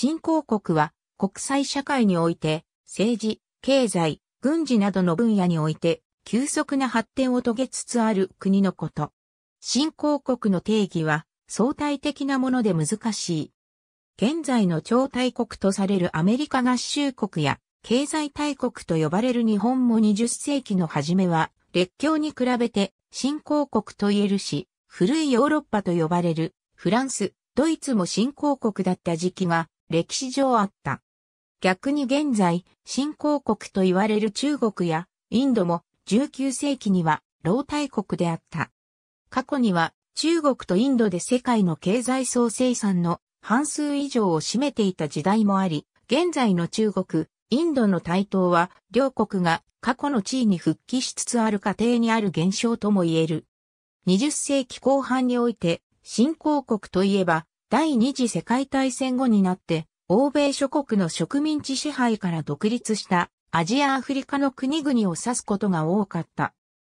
新興国は国際社会において政治、経済、軍事などの分野において急速な発展を遂げつつある国のこと。新興国の定義は相対的なもので難しい。現在の超大国とされるアメリカ合衆国や経済大国と呼ばれる日本も20世紀の初めは列強に比べて新興国と言えるし、古いヨーロッパと呼ばれるフランス、ドイツも新興国だった時期が歴史上あった。逆に現在、新興国と言われる中国やインドも19世紀には老大国であった。過去には中国とインドで世界の経済総生産の半数以上を占めていた時代もあり、現在の中国、インドの台頭は両国が過去の地位に復帰しつつある過程にある現象とも言える。20世紀後半において新興国といえば第二次世界大戦後になって、欧米諸国の植民地支配から独立したアジア・アフリカの国々を指すことが多かった。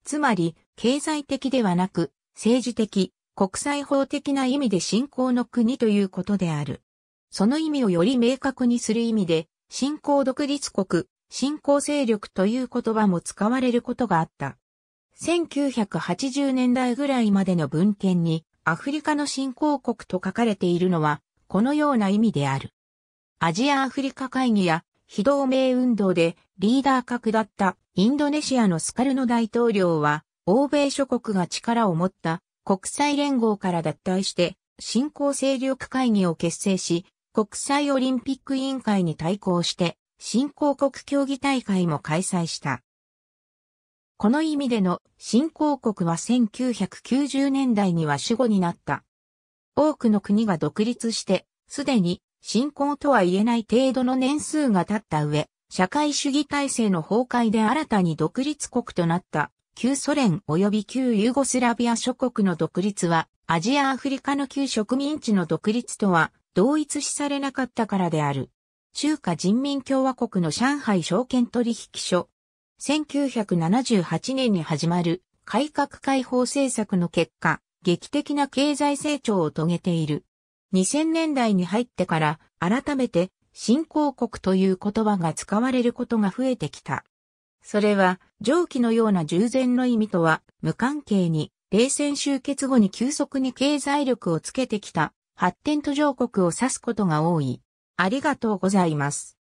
つまり、経済的ではなく、政治的、国際法的な意味で信仰の国ということである。その意味をより明確にする意味で、信仰独立国、信仰勢力という言葉も使われることがあった。1980年代ぐらいまでの文献に、アフリカの新興国と書かれているのは、このような意味である。アジア・アフリカ会議や非同盟運動でリーダー格だったインドネシアのスカルノ大統領は、欧米諸国が力を持った国際連合から脱退して、新興勢力会議を結成し、国際オリンピック委員会に対抗して、新興国競技大会も開催した。この意味での新興国は1990年代には主語になった。多くの国が独立して、すでに新興とは言えない程度の年数が経った上、社会主義体制の崩壊で新たに独立国となった旧ソ連及び旧ユーゴスラビア諸国の独立はアジアアフリカの旧植民地の独立とは同一視されなかったからである。中華人民共和国の上海証券取引所1978年に始まる改革開放政策の結果、劇的な経済成長を遂げている。2000年代に入ってから改めて新興国という言葉が使われることが増えてきた。それは上記のような従前の意味とは無関係に冷戦終結後に急速に経済力をつけてきた発展途上国を指すことが多い。ありがとうございます。